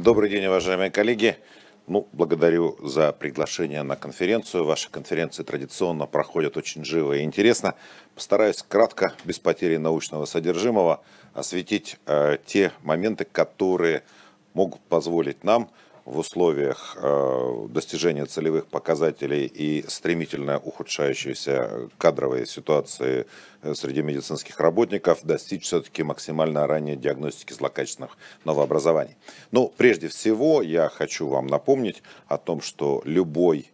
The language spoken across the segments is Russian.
Добрый день, уважаемые коллеги. Ну, благодарю за приглашение на конференцию. Ваши конференции традиционно проходят очень живо и интересно. Постараюсь кратко, без потери научного содержимого, осветить э, те моменты, которые могут позволить нам в условиях э, достижения целевых показателей и стремительно ухудшающейся кадровой ситуации э, среди медицинских работников достичь все-таки максимально ранней диагностики злокачественных новообразований. Но ну, прежде всего я хочу вам напомнить о том, что любой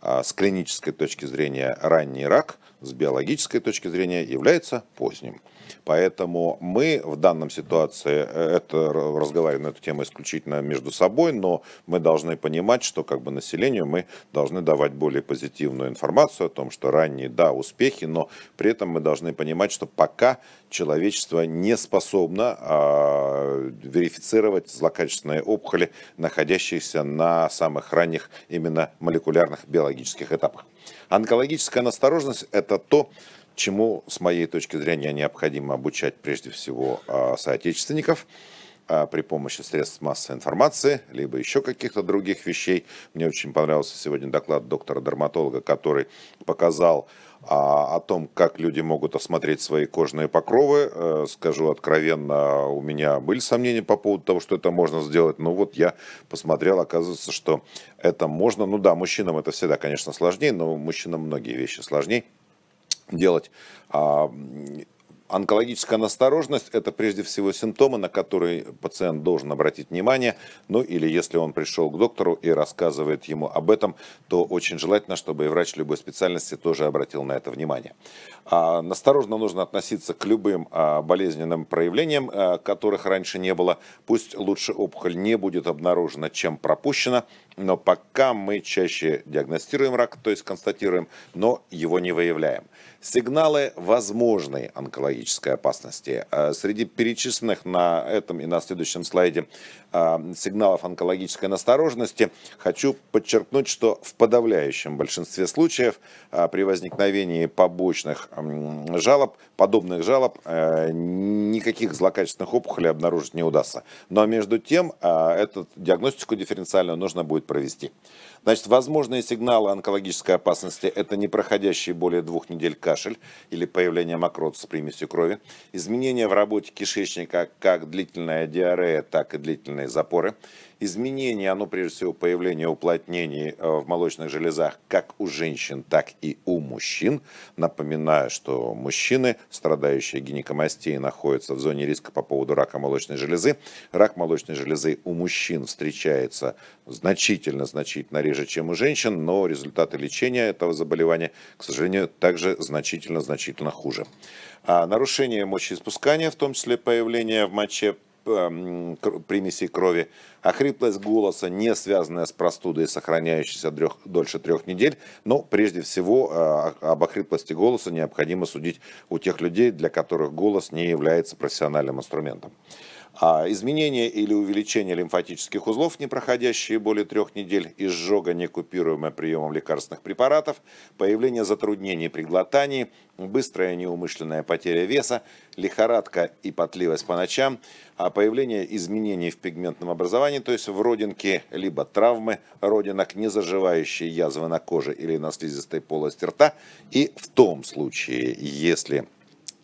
а, с клинической точки зрения ранний рак, с биологической точки зрения является поздним. Поэтому мы в данном ситуации э, это, разговариваем на эту тему исключительно между собой, но мы должны понимать, что как бы населению мы должны давать более позитивную информацию о том, что ранние, да, успехи, но при этом мы должны понимать, что пока человечество не способно а, верифицировать злокачественные опухоли, находящиеся на самых ранних именно молекулярных биологических этапах. Онкологическая настороженность – это то, чему, с моей точки зрения, необходимо обучать прежде всего а, соотечественников а, при помощи средств массовой информации, либо еще каких-то других вещей. Мне очень понравился сегодня доклад доктора-дерматолога, который показал а, о том, как люди могут осмотреть свои кожные покровы. Э, скажу откровенно, у меня были сомнения по поводу того, что это можно сделать. Но вот я посмотрел, оказывается, что это можно. Ну да, мужчинам это всегда, конечно, сложнее, но мужчинам многие вещи сложнее делать. А, онкологическая насторожность – это прежде всего симптомы, на которые пациент должен обратить внимание. Ну или если он пришел к доктору и рассказывает ему об этом, то очень желательно, чтобы и врач любой специальности тоже обратил на это внимание. А, насторожно нужно относиться к любым а, болезненным проявлениям, а, которых раньше не было. Пусть лучше опухоль не будет обнаружена, чем пропущена но пока мы чаще диагностируем рак, то есть констатируем, но его не выявляем. Сигналы возможной онкологической опасности. А среди перечисленных на этом и на следующем слайде а, сигналов онкологической настороженности хочу подчеркнуть, что в подавляющем большинстве случаев а, при возникновении побочных жалоб, подобных жалоб, э, никаких злокачественных опухолей обнаружить не удастся. Но между тем, эту диагностику дифференциальную нужно будет следует провести. Значит, возможные сигналы онкологической опасности – это непроходящий более двух недель кашель или появление мокрот с примесью крови, изменения в работе кишечника как длительная диарея, так и длительные запоры, изменение, оно прежде всего появление уплотнений э, в молочных железах как у женщин, так и у мужчин. Напоминаю, что мужчины, страдающие гинекомастией, находятся в зоне риска по поводу рака молочной железы. Рак молочной железы у мужчин встречается значительно-значительно реже, чем у женщин, но результаты лечения этого заболевания, к сожалению, также значительно-значительно хуже. А нарушение мочеиспускания, в том числе появление в моче Эм, примесей крови, охриплость а голоса, не связанная с простудой, сохраняющаяся трех, дольше трех недель. Но прежде всего э, об охриплости голоса необходимо судить у тех людей, для которых голос не является профессиональным инструментом. А изменение или увеличение лимфатических узлов, не проходящие более трех недель, изжога, некупируемая приемом лекарственных препаратов, появление затруднений при глотании, быстрая неумышленная потеря веса, лихорадка и потливость по ночам, а появление изменений в пигментном образовании, то есть в родинке, либо травмы родинок, не заживающие язвы на коже или на слизистой полости рта, и в том случае, если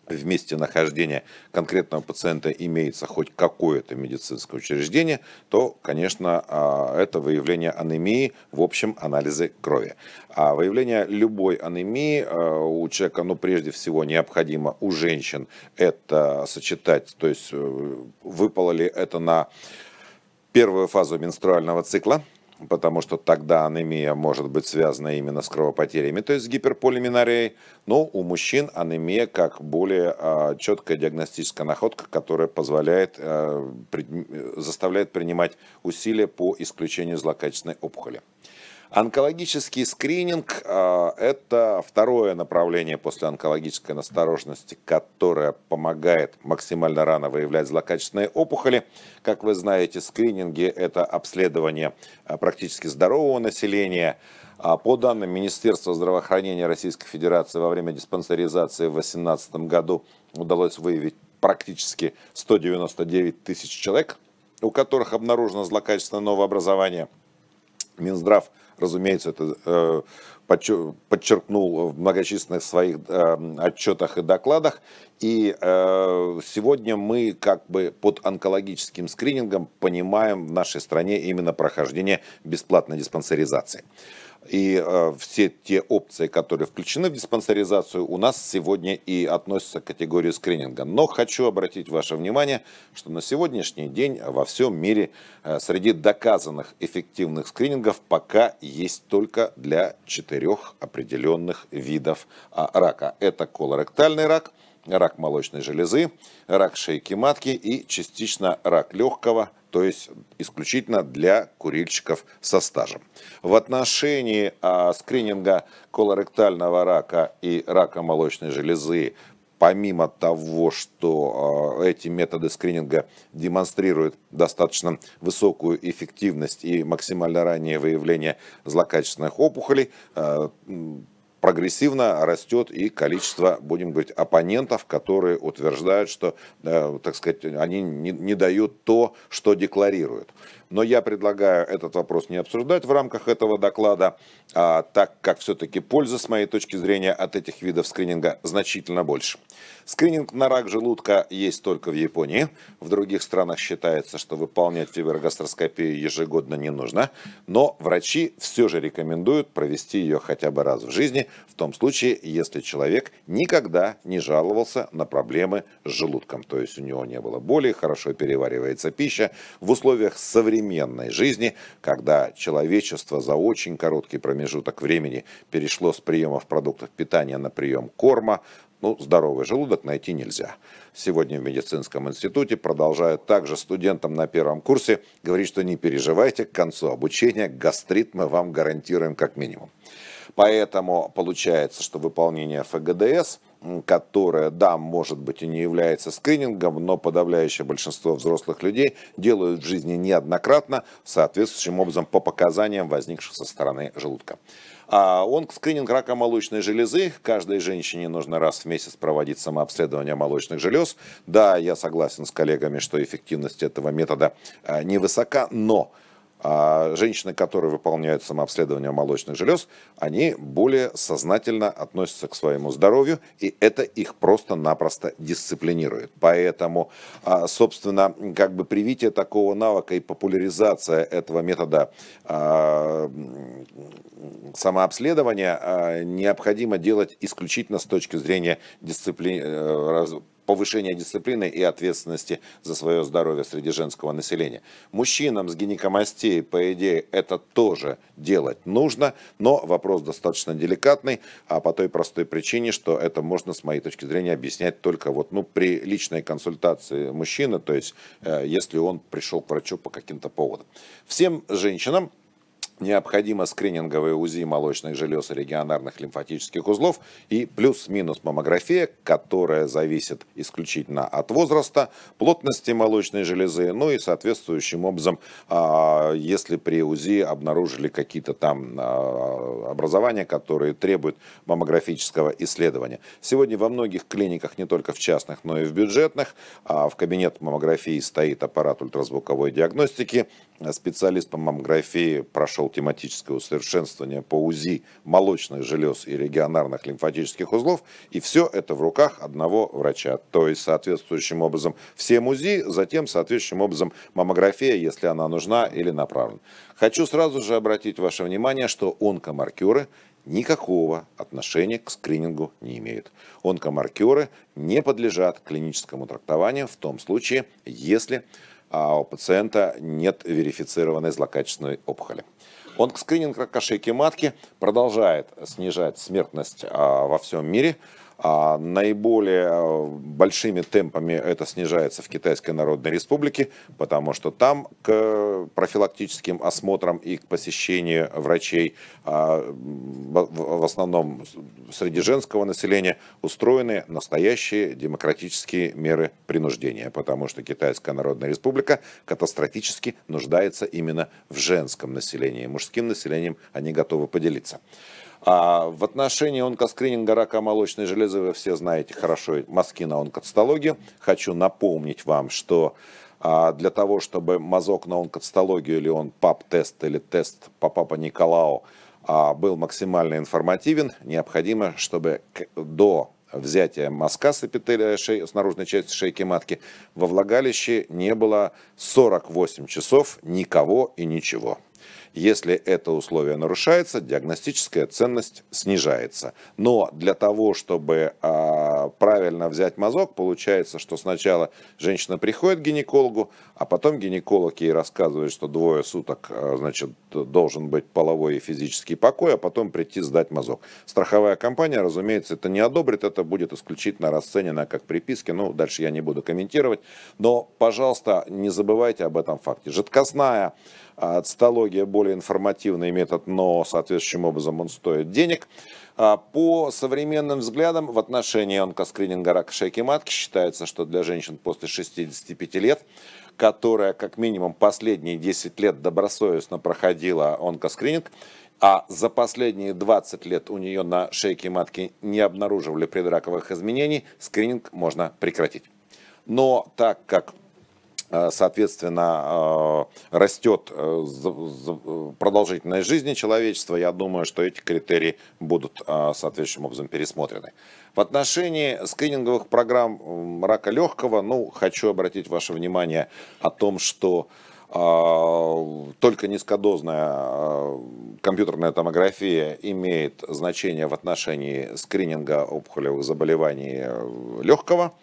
в месте нахождения конкретного пациента имеется хоть какое-то медицинское учреждение, то, конечно, а, это выявление анемии в общем анализе крови. А выявление любой анемии а, у человека, ну, прежде всего, необходимо у женщин это сочетать, то есть э, выпало ли это на первую фазу менструального цикла, потому что тогда анемия может быть связана именно с кровопотерями, то есть с гиперполиминарией. Но у мужчин анемия как более а, четкая диагностическая находка, которая позволяет, а, заставляет принимать усилия по исключению злокачественной опухоли. Онкологический скрининг а, – это второе направление после онкологической настороженности, которое помогает максимально рано выявлять злокачественные опухоли. Как вы знаете, скрининги – это обследование а, практически здорового населения, а, по данным Министерства здравоохранения Российской Федерации, во время диспансеризации в 2018 году удалось выявить практически 199 тысяч человек, у которых обнаружено злокачественное новообразование – Минздрав, разумеется, это э, подчеркнул в многочисленных своих э, отчетах и докладах. И э, сегодня мы как бы под онкологическим скринингом понимаем в нашей стране именно прохождение бесплатной диспансеризации. И э, все те опции, которые включены в диспансеризацию, у нас сегодня и относятся к категории скрининга. Но хочу обратить ваше внимание, что на сегодняшний день во всем мире э, среди доказанных эффективных скринингов пока есть только для четырех определенных видов э, рака. Это колоректальный рак, рак молочной железы, рак шейки матки и частично рак легкого, то есть исключительно для курильщиков со стажем. В отношении а, скрининга колоректального рака и рака молочной железы помимо того, что а, эти методы скрининга демонстрируют достаточно высокую эффективность и максимально раннее выявление злокачественных опухолей, а, прогрессивно растет и количество, будем говорить, оппонентов, которые утверждают, что, э, так сказать, они не, не дают то, что декларируют. Но я предлагаю этот вопрос не обсуждать в рамках этого доклада, а, так как все-таки польза, с моей точки зрения, от этих видов скрининга значительно больше. Скрининг на рак желудка есть только в Японии. В других странах считается, что выполнять фиброгастроскопию ежегодно не нужно. Но врачи все же рекомендуют провести ее хотя бы раз в жизни, в том случае, если человек никогда не жаловался на проблемы с желудком. То есть у него не было боли, хорошо переваривается пища. В условиях современной жизни, когда человечество за очень короткий промежуток времени перешло с приемов продуктов питания на прием корма, ну, здоровый желудок найти нельзя. Сегодня в медицинском институте продолжают также студентам на первом курсе говорить, что не переживайте, к концу обучения гастрит мы вам гарантируем как минимум. Поэтому получается, что выполнение ФГДС – которая, да, может быть и не является скринингом, но подавляющее большинство взрослых людей делают в жизни неоднократно, соответствующим образом по показаниям возникших со стороны желудка. А, он скрининг рака молочной железы. Каждой женщине нужно раз в месяц проводить самообследование молочных желез. Да, я согласен с коллегами, что эффективность этого метода а, невысока, но а женщины, которые выполняют самообследование молочных желез, они более сознательно относятся к своему здоровью, и это их просто-напросто дисциплинирует. Поэтому, а, собственно, как бы привитие такого навыка и популяризация этого метода а, самообследования а, необходимо делать исключительно с точки зрения дисциплины э, повышения дисциплины и ответственности за свое здоровье среди женского населения. Мужчинам с гинекомастией, по идее, это тоже делать нужно, но вопрос достаточно деликатный, а по той простой причине, что это можно, с моей точки зрения, объяснять только вот, ну, при личной консультации мужчины, то есть, э, если он пришел к врачу по каким-то поводам. Всем женщинам необходимо скрининговое УЗИ молочных желез и регионарных лимфатических узлов и плюс-минус маммография, которая зависит исключительно от возраста, плотности молочной железы, ну и соответствующим образом, а, если при УЗИ обнаружили какие-то там а, образования, которые требуют маммографического исследования. Сегодня во многих клиниках, не только в частных, но и в бюджетных, а, в кабинет маммографии стоит аппарат ультразвуковой диагностики, специалист по маммографии прошел тематическое усовершенствование по УЗИ молочных желез и регионарных лимфатических узлов, и все это в руках одного врача. То есть соответствующим образом все УЗИ, затем соответствующим образом маммография, если она нужна или направлена. Хочу сразу же обратить ваше внимание, что онкомаркеры никакого отношения к скринингу не имеют. Онкомаркеры не подлежат клиническому трактованию в том случае, если а у пациента нет верифицированной злокачественной опухоли. Онкоскрининг рака шейки матки продолжает снижать смертность а, во всем мире. А наиболее э, большими темпами это снижается в Китайской Народной Республике, потому что там к профилактическим осмотрам и к посещению врачей а, в основном среди женского населения устроены настоящие демократические меры принуждения, потому что Китайская Народная Республика катастрофически нуждается именно в женском населении. Мужским населением они готовы поделиться. А в отношении онкоскрининга рака молочной железы вы все знаете хорошо мазки на онкоцитологию. Хочу напомнить вам, что а, для того, чтобы мазок на онкоцитологию или он ПАП-тест или тест по Папа Николау а, был максимально информативен, необходимо, чтобы до взятия мазка с эпителия шей с наружной части шейки матки во влагалище не было 48 часов никого и ничего. Если это условие нарушается, диагностическая ценность снижается. Но для того, чтобы а, правильно взять мазок, получается, что сначала женщина приходит к гинекологу, а потом гинеколог ей рассказывает, что двое суток а, значит, должен быть половой и физический покой, а потом прийти сдать мазок. Страховая компания, разумеется, это не одобрит, это будет исключительно расценено как приписки. Ну, дальше я не буду комментировать. Но, пожалуйста, не забывайте об этом факте. Жидкостная а, цитология более более информативный метод, но соответствующим образом он стоит денег. А, по современным взглядам в отношении онкоскрининга рака шейки матки считается, что для женщин после 65 лет, которая как минимум последние 10 лет добросовестно проходила онкоскрининг, а за последние 20 лет у нее на шейке матки не обнаруживали предраковых изменений, скрининг можно прекратить. Но так как Э, соответственно, э, растет э, продолжительность жизни человечества, я думаю, что эти критерии будут соответствующим образом пересмотрены. В отношении скрининговых программ рака легкого, ну, хочу обратить ваше внимание о том, что только низкодозная компьютерная томография имеет значение в отношении скрининга опухолевых заболеваний легкого.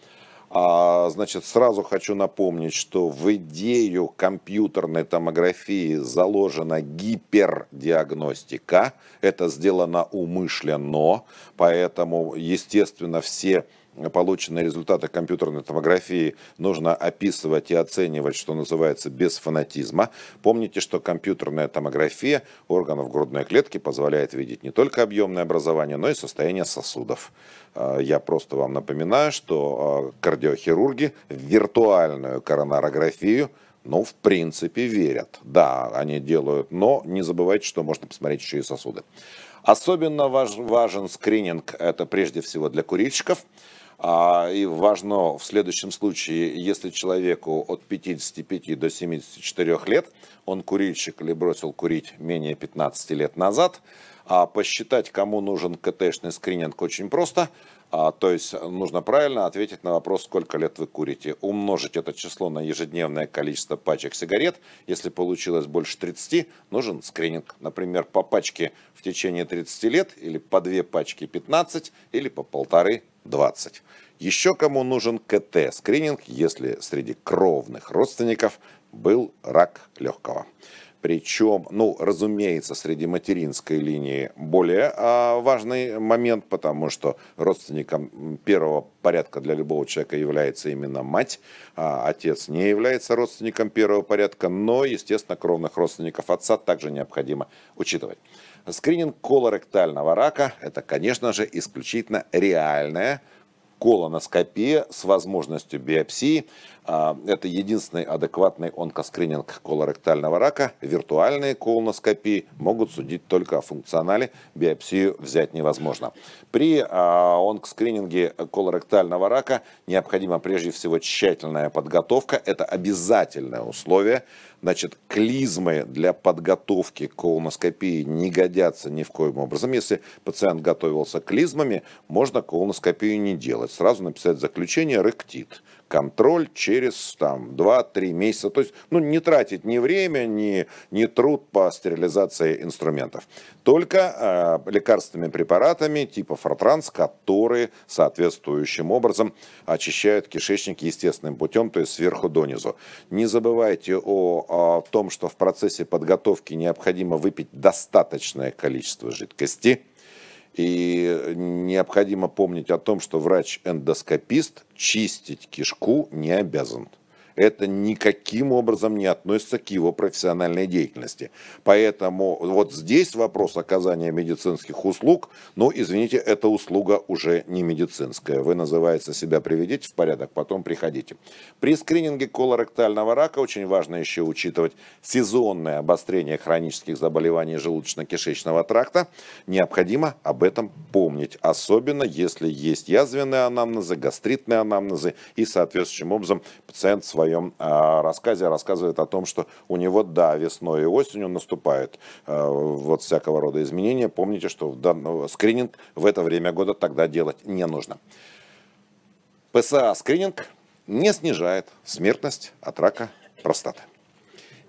А, значит, сразу хочу напомнить, что в идею компьютерной томографии заложена гипердиагностика. Это сделано умышленно, поэтому, естественно, все полученные результаты компьютерной томографии нужно описывать и оценивать, что называется, без фанатизма. Помните, что компьютерная томография органов грудной клетки позволяет видеть не только объемное образование, но и состояние сосудов. А, я просто вам напоминаю, что а, кардиохирурги в виртуальную коронарографию ну, в принципе, верят. Да, они делают, но не забывайте, что можно посмотреть еще и сосуды. Особенно важ, важен скрининг, это прежде всего для курильщиков. А, и важно в следующем случае, если человеку от 55 до 74 лет, он курильщик или бросил курить менее 15 лет назад, а посчитать, кому нужен КТ-шный скрининг, очень просто – а, то есть э, нужно правильно ответить на вопрос, сколько лет вы курите. Умножить это число на ежедневное количество пачек сигарет. Если получилось больше 30, нужен скрининг. Например, по пачке в течение 30 лет, или по две пачки 15, или по полторы 20. Еще кому нужен КТ-скрининг, если среди кровных родственников был рак легкого. Причем, ну, разумеется, среди материнской линии более а, важный момент, потому что родственником первого порядка для любого человека является именно мать, а отец не является родственником первого порядка, но, естественно, кровных родственников отца также необходимо учитывать. Скрининг колоректального рака – это, конечно же, исключительно реальная колоноскопия с возможностью биопсии а, это единственный адекватный онкоскрининг колоректального рака. Виртуальные колоноскопии могут судить только о функционале, биопсию взять невозможно. При а, онкоскрининге колоректального рака необходима прежде всего тщательная подготовка. Это обязательное условие. Значит, клизмы для подготовки колоноскопии не годятся ни в коем образом. Если пациент готовился клизмами, можно колоноскопию не делать. Сразу написать заключение «ректит» контроль через там 2-3 месяца. То есть, ну, не тратить ни время, ни, ни труд по стерилизации инструментов. Только э, лекарственными препаратами типа Фортранс, которые соответствующим образом очищают кишечник естественным путем, то есть сверху донизу. Не забывайте о, о том, что в процессе подготовки необходимо выпить достаточное количество жидкости – и необходимо помнить о том, что врач-эндоскопист чистить кишку не обязан это никаким образом не относится к его профессиональной деятельности. Поэтому вот здесь вопрос оказания медицинских услуг, но извините, эта услуга уже не медицинская. Вы, называете себя приведите в порядок, потом приходите. При скрининге колоректального рака очень важно еще учитывать сезонное обострение хронических заболеваний желудочно-кишечного тракта. Необходимо об этом помнить, особенно если есть язвенные анамнезы, гастритные анамнезы и соответствующим образом пациент свою своем а, рассказе рассказывает о том, что у него, да, весной и осенью наступает а, вот всякого рода изменения. Помните, что скрининг в это время года тогда делать не нужно. ПСА-скрининг не снижает смертность от рака простаты.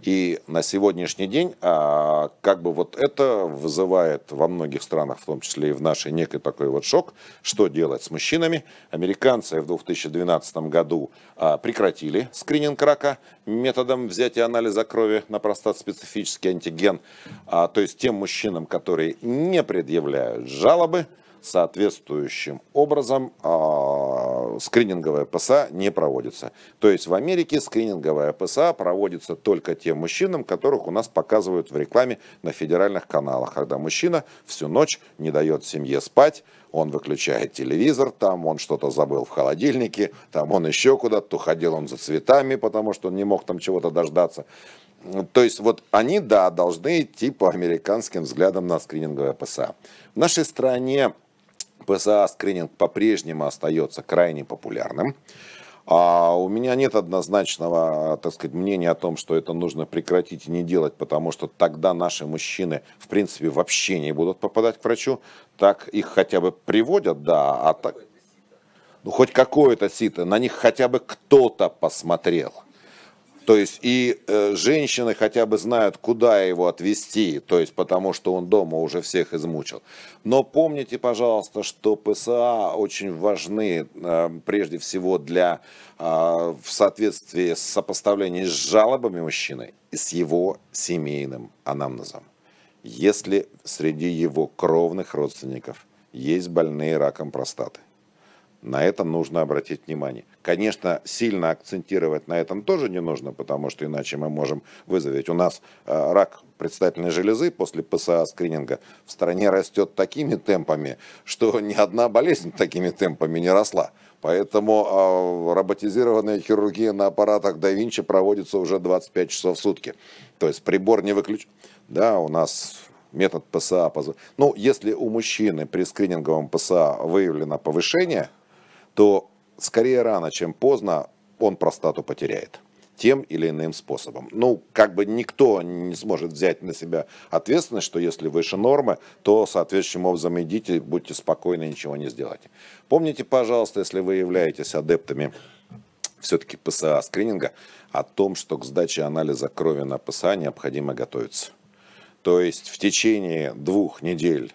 И на сегодняшний день, а, как бы вот это вызывает во многих странах, в том числе и в нашей, некий такой вот шок, что делать с мужчинами. Американцы в 2012 году а, прекратили скрининг рака методом взятия анализа крови на простат-специфический антиген. А, то есть тем мужчинам, которые не предъявляют жалобы, соответствующим образом а, скрининговая ПСА не проводится. То есть в Америке скрининговая ПСА проводится только тем мужчинам, которых у нас показывают в рекламе на федеральных каналах, когда мужчина всю ночь не дает семье спать, он выключает телевизор, там он что-то забыл в холодильнике, там он еще куда-то, ходил он за цветами, потому что он не мог там чего-то дождаться. То есть вот они, да, должны идти по американским взглядам на скрининговое ПСА. В нашей стране ПСА-скрининг по-прежнему остается крайне популярным. А у меня нет однозначного, так сказать, мнения о том, что это нужно прекратить и не делать, потому что тогда наши мужчины, в принципе, вообще не будут попадать к врачу. Так их хотя бы приводят, да, а так... Ну, хоть какое-то сито, на них хотя бы кто-то посмотрел. То есть и э, женщины хотя бы знают, куда его отвезти, то есть потому что он дома уже всех измучил. Но помните, пожалуйста, что ПСА очень важны э, прежде всего для э, в соответствии с сопоставлением с жалобами мужчины и с его семейным анамнезом. Если среди его кровных родственников есть больные раком простаты. На это нужно обратить внимание. Конечно, сильно акцентировать на этом тоже не нужно, потому что иначе мы можем вызвать. У нас э, рак предстательной железы после ПСА скрининга в стране растет такими темпами, что ни одна болезнь такими темпами не росла. Поэтому э, роботизированная хирургия на аппаратах да Винчи проводится уже 25 часов в сутки. То есть прибор не выключен. Да, у нас метод ПСА. Ну, если у мужчины при скрининговом ПСА выявлено повышение то скорее рано, чем поздно он простату потеряет тем или иным способом. Ну, как бы никто не сможет взять на себя ответственность, что если выше нормы, то соответствующим образом идите, будьте спокойны, ничего не сделайте. Помните, пожалуйста, если вы являетесь адептами все-таки ПСА скрининга, о том, что к сдаче анализа крови на ПСА необходимо готовиться. То есть в течение двух недель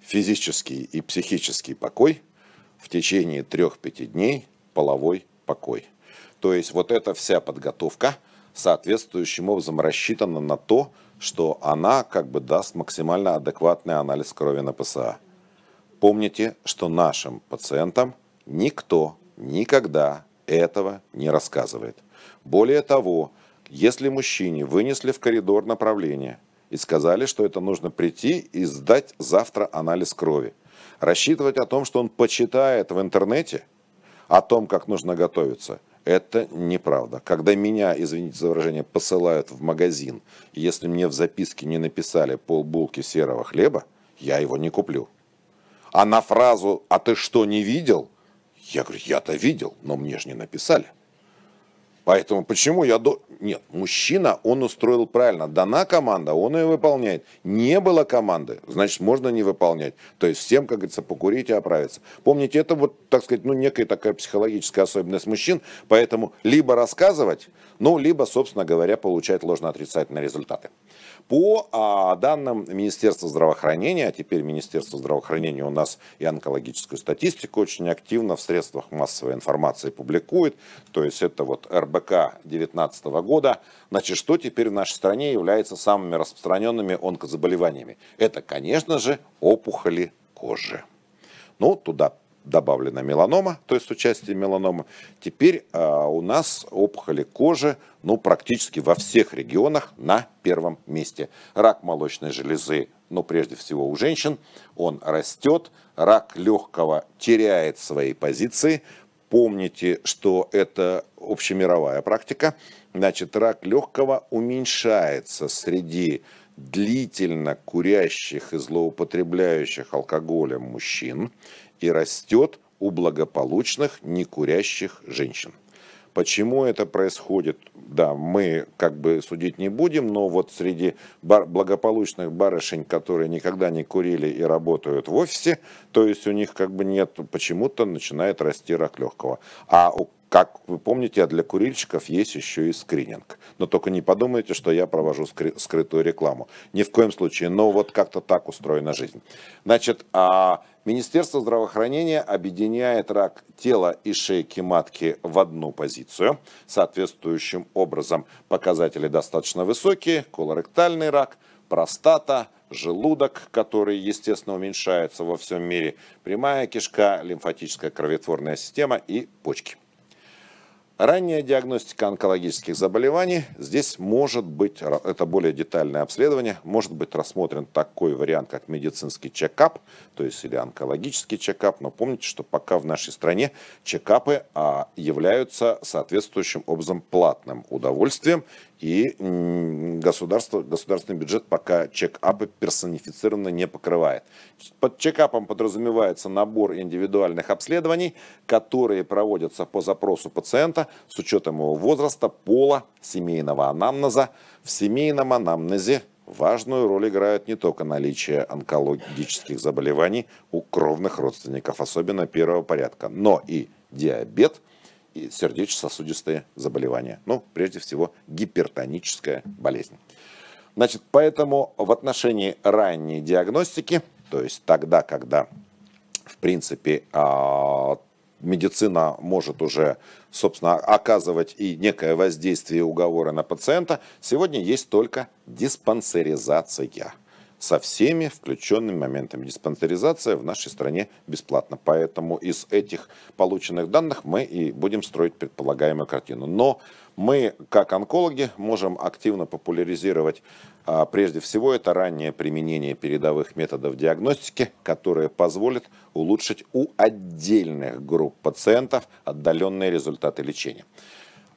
физический и психический покой – в течение трех-пяти дней половой покой. То есть вот эта вся подготовка соответствующим образом рассчитана на то, что она как бы даст максимально адекватный анализ крови на ПСА. Помните, что нашим пациентам никто никогда этого не рассказывает. Более того, если мужчине вынесли в коридор направление и сказали, что это нужно прийти и сдать завтра анализ крови – Рассчитывать о том, что он почитает в интернете, о том, как нужно готовиться, это неправда. Когда меня, извините за выражение, посылают в магазин, если мне в записке не написали полбулки серого хлеба, я его не куплю. А на фразу «А ты что, не видел?» Я говорю, я-то видел, но мне же не написали. Поэтому почему я... До... Нет, мужчина, он устроил правильно. Дана команда, он ее выполняет. Не было команды, значит, можно не выполнять. То есть всем, как говорится, покурить и оправиться. Помните, это вот, так сказать, ну, некая такая психологическая особенность мужчин. Поэтому либо рассказывать, ну, либо, собственно говоря, получать ложно-отрицательные результаты по а, данным Министерства здравоохранения, а теперь Министерство здравоохранения у нас и онкологическую статистику очень активно в средствах массовой информации публикует, то есть это вот РБК 2019 года, значит, что теперь в нашей стране является самыми распространенными онкозаболеваниями? Это, конечно же, опухоли кожи. Ну, туда добавлена меланома, то есть участие меланомы. Теперь а, у нас опухоли кожи ну, практически во всех регионах на первом месте. Рак молочной железы, ну, прежде всего у женщин, он растет. Рак легкого теряет свои позиции. Помните, что это общемировая практика. Значит, рак легкого уменьшается среди длительно курящих и злоупотребляющих алкоголем мужчин и растет у благополучных некурящих женщин. Почему это происходит? Да, мы как бы судить не будем, но вот среди бар- благополучных барышень, которые никогда не курили и работают в офисе, то есть у них как бы нет, почему-то начинает расти рак легкого. А у как вы помните, для курильщиков есть еще и скрининг. Но только не подумайте, что я провожу скры- скрытую рекламу. Ни в коем случае. Но вот как-то так устроена жизнь. Значит, а Министерство здравоохранения объединяет рак тела и шейки матки в одну позицию. Соответствующим образом показатели достаточно высокие. Колоректальный рак, простата, желудок, который, естественно, уменьшается во всем мире, прямая кишка, лимфатическая кровотворная система и почки. Ранняя диагностика онкологических заболеваний. Здесь может быть, это более детальное обследование, может быть рассмотрен такой вариант, как медицинский чекап, то есть или онкологический чекап. Но помните, что пока в нашей стране чекапы а, являются соответствующим образом платным удовольствием и государство, государственный бюджет пока чек-апы персонифицированно не покрывает. Под чек-апом подразумевается набор индивидуальных обследований, которые проводятся по запросу пациента с учетом его возраста, пола, семейного анамнеза. В семейном анамнезе важную роль играют не только наличие онкологических заболеваний у кровных родственников, особенно первого порядка, но и диабет – сердечно-сосудистые заболевания. Ну, прежде всего, гипертоническая болезнь. Значит, поэтому в отношении ранней диагностики, то есть тогда, когда, в принципе, а, медицина может уже, собственно, оказывать и некое воздействие уговора на пациента, сегодня есть только диспансеризация со всеми включенными моментами. Диспансеризация в нашей стране бесплатна, поэтому из этих полученных данных мы и будем строить предполагаемую картину. Но мы, как онкологи, можем активно популяризировать а, прежде всего это раннее применение передовых методов диагностики, которые позволят улучшить у отдельных групп пациентов отдаленные результаты лечения.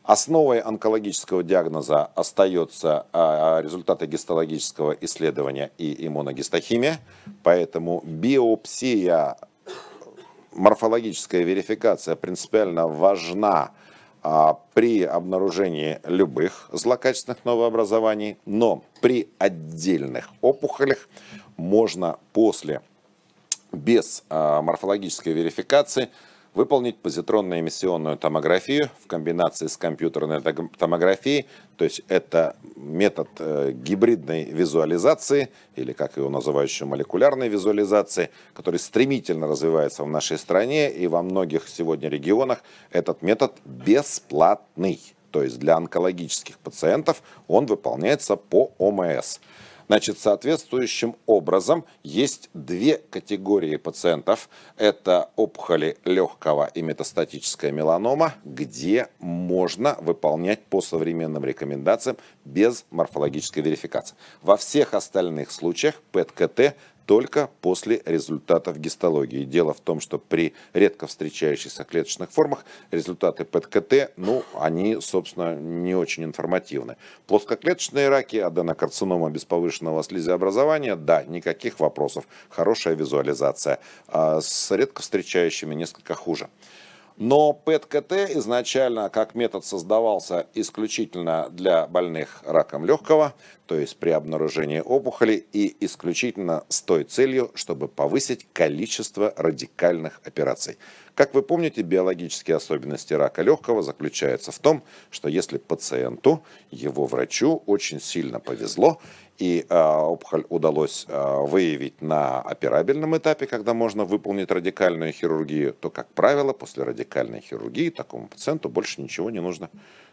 Основой онкологического диагноза остается а, результаты гистологического исследования и иммуногистохимия, поэтому биопсия, морфологическая верификация принципиально важна а, при обнаружении любых злокачественных новообразований, но при отдельных опухолях можно после без а, морфологической верификации – выполнить позитронную эмиссионную томографию в комбинации с компьютерной томографией, то есть это метод э, гибридной визуализации, или как его называют еще молекулярной визуализации, который стремительно развивается в нашей стране и во многих сегодня регионах. Этот метод бесплатный, то есть для онкологических пациентов он выполняется по ОМС. Значит, соответствующим образом есть две категории пациентов. Это опухоли легкого и метастатическая меланома, где можно выполнять по современным рекомендациям без морфологической верификации. Во всех остальных случаях ПЭТ-КТ только после результатов гистологии. Дело в том, что при редко встречающихся клеточных формах результаты ПЭТ-КТ, ну, они, собственно, не очень информативны. Плоскоклеточные раки, аденокарцинома без повышенного слизеобразования, да, никаких вопросов. Хорошая визуализация. А с редко встречающими несколько хуже. Но ПЭТ-КТ изначально как метод создавался исключительно для больных раком легкого, то есть при обнаружении опухоли и исключительно с той целью, чтобы повысить количество радикальных операций. Как вы помните, биологические особенности рака легкого заключаются в том, что если пациенту, его врачу очень сильно повезло, и а, опухоль удалось а, выявить на операбельном этапе, когда можно выполнить радикальную хирургию, то, как правило, после радикальной хирургии такому пациенту больше ничего не нужно.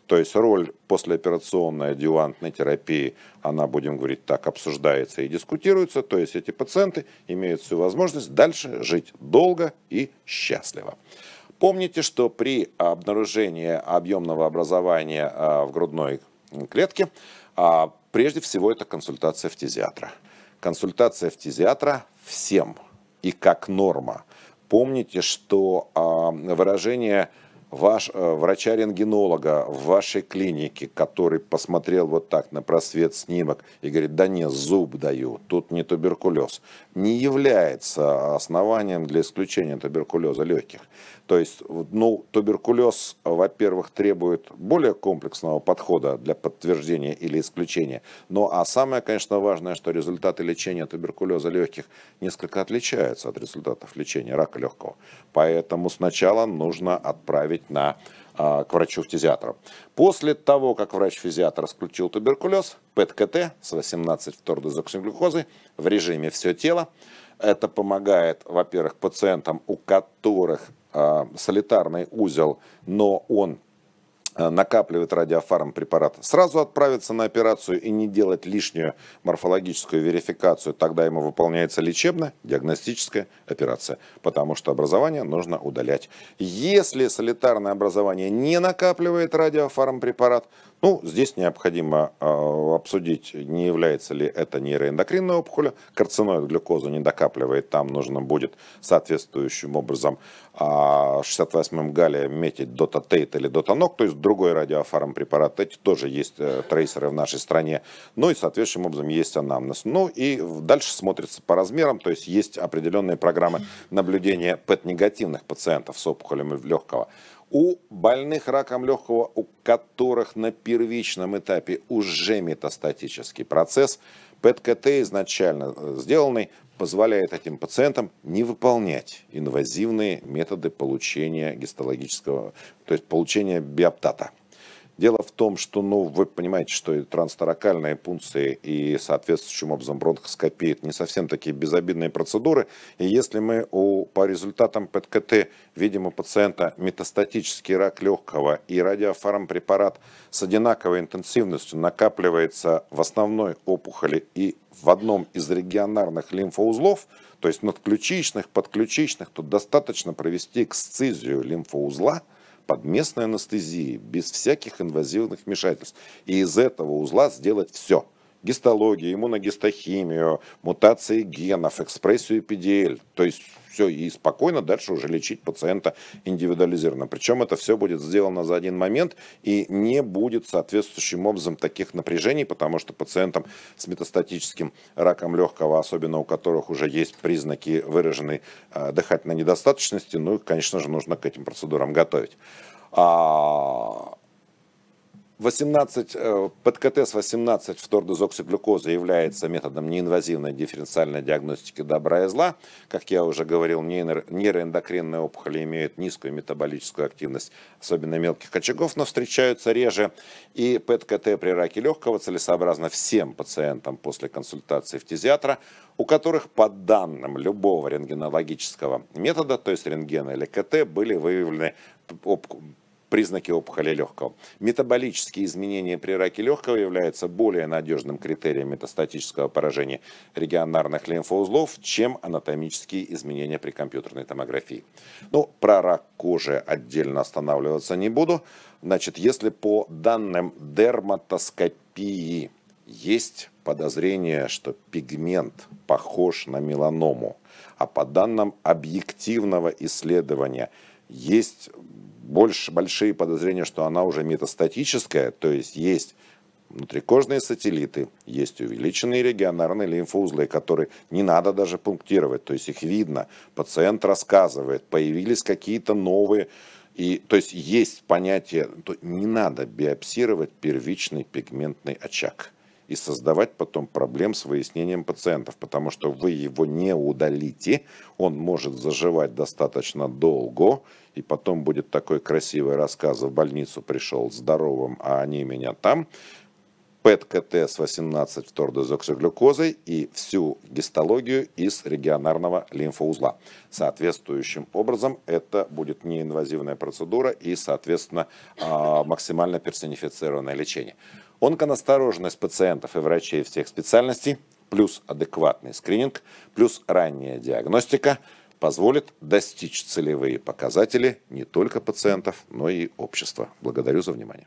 То есть роль послеоперационной адювантной терапии, она, будем говорить так, обсуждается и дискутируется. То есть эти пациенты имеют всю возможность дальше жить долго и счастливо. Помните, что при обнаружении объемного образования а, в грудной клетке Прежде всего, это консультация фтизиатра. Консультация фтизиатра всем и как норма. Помните, что а, выражение ваш э, врача-рентгенолога в вашей клинике, который посмотрел вот так на просвет снимок и говорит, да не, зуб даю, тут не туберкулез, не является основанием для исключения туберкулеза легких. То есть, ну, туберкулез, во-первых, требует более комплексного подхода для подтверждения или исключения. Ну, а самое, конечно, важное, что результаты лечения туберкулеза легких несколько отличаются от результатов лечения рака легкого. Поэтому сначала нужно отправить на а, к врачу-фтизиатру. После того, как врач физиатр исключил туберкулез, ПЭТ-КТ с 18 фтордозоксиглюкозой в режиме все тело. Это помогает, во-первых, пациентам, у которых а, солитарный узел, но он э, накапливает радиофарм препарат, сразу отправиться на операцию и не делать лишнюю морфологическую верификацию, тогда ему выполняется лечебно-диагностическая операция, потому что образование нужно удалять. Если солитарное образование не накапливает радиофарм препарат, ну, здесь необходимо а, обсудить, не является ли это нейроэндокринной опухолью. Карциноид глюкозу не докапливает, там нужно будет соответствующим образом 68-м а, галле метить дотатейт или дотанок, то есть другой радиофарм препарат. Эти тоже есть э, трейсеры в нашей стране. Ну и соответствующим образом есть анамнез. Ну и дальше смотрится по размерам, то есть есть определенные программы наблюдения ПЭТ-негативных пациентов с опухолями легкого у больных раком легкого, у которых на первичном этапе уже метастатический процесс, ПЭТ-КТ изначально э, сделанный позволяет этим пациентам не выполнять инвазивные методы получения гистологического, то есть получения биоптата. Дело в том, что, ну, вы понимаете, что и транстаракальные пункции и соответствующим образом бронхоскопия это не совсем такие безобидные процедуры. И если мы у, по результатам ПТКТ видим у пациента метастатический рак легкого и радиофармпрепарат с одинаковой интенсивностью накапливается в основной опухоли и в одном из регионарных лимфоузлов, то есть надключичных, подключичных, то достаточно провести эксцизию лимфоузла – под местной анестезией, без всяких инвазивных вмешательств. И из этого узла сделать все – гистологию, иммуногистохимию, мутации генов, экспрессию PDL. То есть все, и спокойно дальше уже лечить пациента индивидуализированно. Причем это все будет сделано за один момент и не будет соответствующим образом таких напряжений, потому что пациентам с метастатическим раком легкого, особенно у которых уже есть признаки выраженной э, дыхательной недостаточности, ну их, конечно же, нужно к этим процедурам готовить. А, 18, э, ктс 18 втордозоксиглюкоза является методом неинвазивной дифференциальной диагностики добра и зла. Как я уже говорил, нейроэндокринные опухоли имеют низкую метаболическую активность, особенно мелких очагов, но встречаются реже. И ПЭТ-КТ при раке легкого целесообразно всем пациентам после консультации фтизиатра, у которых по данным любого рентгенологического метода, то есть рентгена или КТ, были выявлены опухоли признаки опухоли легкого. Метаболические изменения при раке легкого являются более надежным критерием метастатического поражения регионарных лимфоузлов, чем анатомические изменения при компьютерной томографии. Ну, про рак кожи отдельно останавливаться не буду. Значит, если по данным дерматоскопии есть подозрение, что пигмент похож на меланому, а по данным объективного исследования есть больше, большие подозрения, что она уже метастатическая, то есть есть внутрикожные сателлиты, есть увеличенные регионарные лимфоузлы, которые не надо даже пунктировать, то есть их видно, пациент рассказывает, появились какие-то новые, и, то есть есть понятие, то не надо биопсировать первичный пигментный очаг и создавать потом проблем с выяснением пациентов, потому что вы его не удалите, он может заживать достаточно долго, и потом будет такой красивый рассказ, в больницу пришел здоровым, а они меня там, ПЭТ-КТ с 18 фтордезоксиглюкозой и всю гистологию из регионарного лимфоузла. Соответствующим образом это будет неинвазивная процедура и, соответственно, а, максимально персонифицированное лечение. Онконастороженность пациентов и врачей всех специальностей, плюс адекватный скрининг, плюс ранняя диагностика позволит достичь целевые показатели не только пациентов, но и общества. Благодарю за внимание.